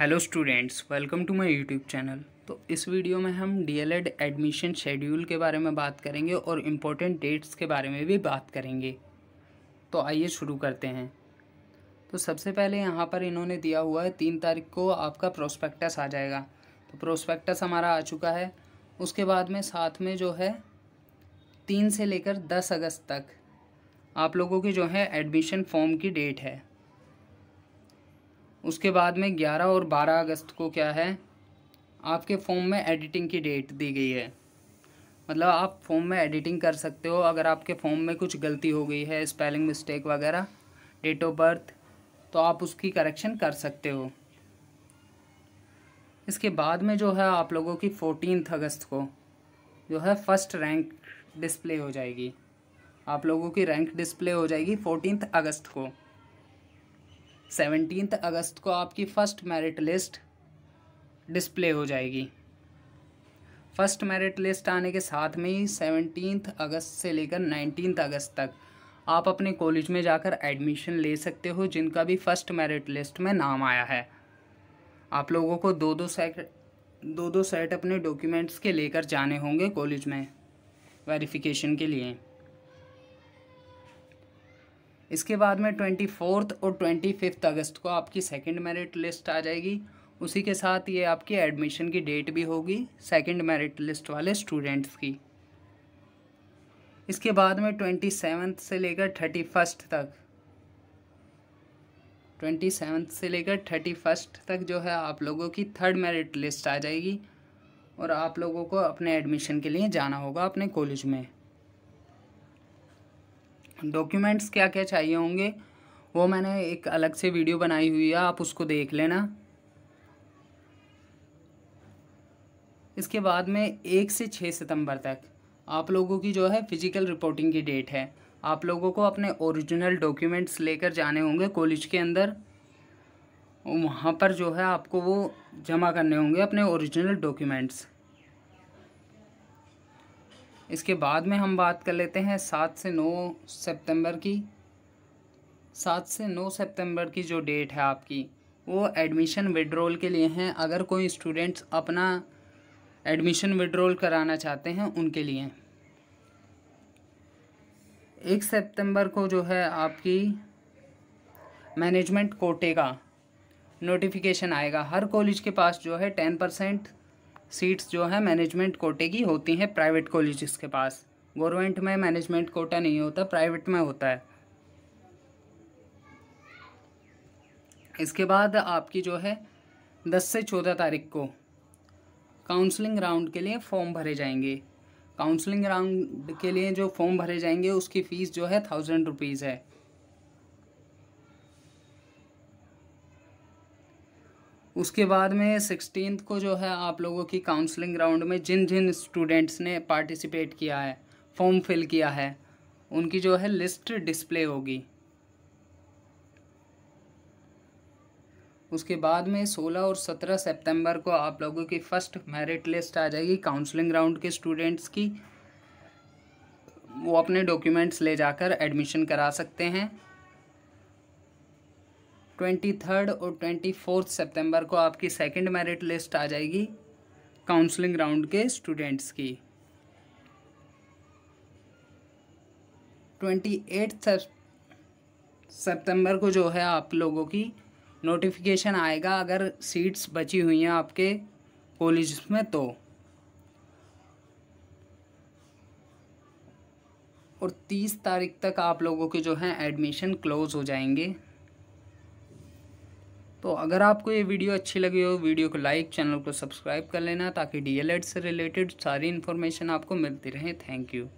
hello students welcome to my YouTube channel तो इस video में हम डीएलएड एडमिशन शेड्यूल के बारे में बात करेंगे और इम्पोर्टेंट डेट्स के बारे में भी बात करेंगे तो आइए शुरू करते हैं तो सबसे पहले यहाँ पर इन्होंने दिया हुआ है तीन तारीख को आपका प्रोस्पेक्टस आ जाएगा तो प्रोस्पेक्टस हमारा आ चुका है उसके बाद में साथ में जो है तीन से लेकर दस अगस्त तक आप लोगों की जो है एडमिशन फॉर्म की डेट है उसके बाद में ग्यारह और बारह अगस्त को क्या है आपके फॉर्म में एडिटिंग की डेट दी गई है मतलब आप फॉर्म में एडिटिंग कर सकते हो अगर आपके फॉर्म में कुछ गलती हो गई है स्पेलिंग मिस्टेक वगैरह डेट ऑफ बर्थ तो आप उसकी करेक्शन कर सकते हो इसके बाद में जो है आप लोगों की फ़ोर्टीन अगस्त को जो है फर्स्ट रैंक डिस्प्ले हो जाएगी आप लोगों की रैंक डिस्प्ले हो जाएगी फ़ोर्टीन अगस्त को सेवनटीनथ अगस्त को आपकी फ़र्स्ट मेरिट लिस्ट डिस्प्ले हो जाएगी फर्स्ट मेरिट लिस्ट आने के साथ में ही सेवनटीनथ अगस्त से लेकर नाइनटीन अगस्त तक आप अपने कॉलेज में जाकर एडमिशन ले सकते हो जिनका भी फर्स्ट मेरिट लिस्ट में नाम आया है आप लोगों को दो दो सेट दो दो सेट अपने डॉक्यूमेंट्स के लेकर जाने होंगे कॉलेज में वेरिफिकेशन के लिए इसके बाद में ट्वेंटी फोर्थ और ट्वेंटी फिफ्थ अगस्त को आपकी सेकेंड मेरिट लिस्ट आ जाएगी उसी के साथ ये आपकी एडमिशन की डेट भी होगी सेकेंड मेरिट लिस्ट वाले स्टूडेंट्स की इसके बाद में ट्वेंटी सेवन्थ से लेकर थर्टी फर्स्ट तक ट्वेंटी सेवन्थ से लेकर थर्टी फर्स्ट तक जो है आप लोगों की थर्ड मेरिट लिस्ट आ जाएगी और आप लोगों को अपने एडमिशन के लिए जाना होगा अपने कॉलेज में डॉक्यूमेंट्स क्या क्या चाहिए होंगे वो मैंने एक अलग से वीडियो बनाई हुई है आप उसको देख लेना इसके बाद में एक से छः सितंबर तक आप लोगों की जो है फिजिकल रिपोर्टिंग की डेट है आप लोगों को अपने ओरिजिनल डॉक्यूमेंट्स लेकर जाने होंगे कॉलेज के अंदर वहाँ पर जो है आपको वो जमा करने होंगे अपने ओरिजिनल डॉक्यूमेंट्स इसके बाद में हम बात कर लेते हैं सात से नौ सितंबर की सात से नौ सितंबर की जो डेट है आपकी वो एडमिशन विड्रोल के लिए हैं अगर कोई स्टूडेंट्स अपना एडमिशन विड्रोल कराना चाहते हैं उनके लिए एक सितंबर को जो है आपकी मैनेजमेंट कोटे का नोटिफिकेशन आएगा हर कॉलेज के पास जो है टेन परसेंट सीट्स जो है मैनेजमेंट कोटे की होती हैं प्राइवेट कॉलेजेस के पास गवर्नमेंट में मैनेजमेंट कोटा नहीं होता प्राइवेट में होता है इसके बाद आपकी जो है दस से चौदह तारीख को काउंसलिंग राउंड के लिए फॉर्म भरे जाएंगे काउंसलिंग राउंड के लिए जो फॉर्म भरे जाएंगे उसकी फ़ीस जो है थाउजेंड रुपीज़ है उसके बाद में सिक्सटीन को जो है आप लोगों की काउंसलिंग राउंड में जिन जिन स्टूडेंट्स ने पार्टिसिपेट किया है फॉर्म फिल किया है उनकी जो है लिस्ट डिस्प्ले होगी उसके बाद में 16 और 17 सितंबर को आप लोगों की फ़र्स्ट मेरिट लिस्ट आ जाएगी काउंसलिंग राउंड के स्टूडेंट्स की वो अपने डॉक्यूमेंट्स ले जाकर एडमिशन करा सकते हैं ट्वेंटी थर्ड और ट्वेंटी फोर्थ सेप्टेम्बर को आपकी सेकंड मेरिट लिस्ट आ जाएगी काउंसलिंग राउंड के स्टूडेंट्स की ट्वेंटी एट सेप्टेम्बर को जो है आप लोगों की नोटिफिकेशन आएगा अगर सीट्स बची हुई हैं आपके कॉलेज में तो और तीस तारीख तक आप लोगों के जो हैं एडमिशन क्लोज़ हो जाएंगे तो अगर आपको ये वीडियो अच्छी लगी हो वीडियो को लाइक चैनल को सब्सक्राइब कर लेना ताकि डी से रिलेटेड सारी इन्फॉर्मेशन आपको मिलती रहे थैंक यू